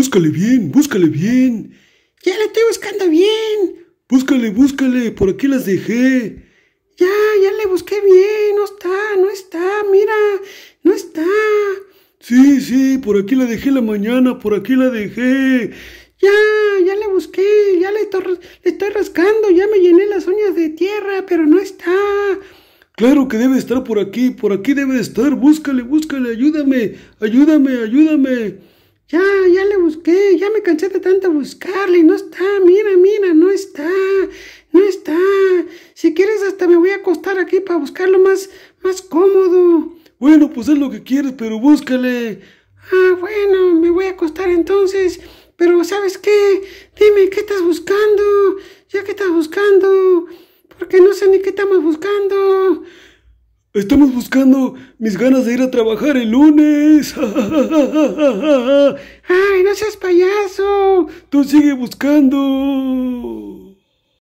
Búscale bien, búscale bien. Ya le estoy buscando bien. Búscale, búscale, por aquí las dejé. Ya, ya le busqué bien, no está, no está, mira, no está. Sí, sí, por aquí la dejé la mañana, por aquí la dejé. Ya, ya le busqué, ya le estoy, le estoy rascando, ya me llené las uñas de tierra, pero no está. Claro que debe estar por aquí, por aquí debe estar, búscale, búscale, ayúdame, ayúdame, ayúdame. Ya, ya le busqué, ya me cansé de tanto buscarle y no está, mira, mira, no está, no está. Si quieres hasta me voy a acostar aquí para buscarlo más, más cómodo. Bueno, pues es lo que quieres, pero búscale. Ah, bueno, me voy a acostar entonces. Pero ¿sabes qué? Dime, ¿qué estás buscando? Estamos buscando mis ganas de ir a trabajar el lunes. ¡Ay, no seas payaso! Tú sigue buscando.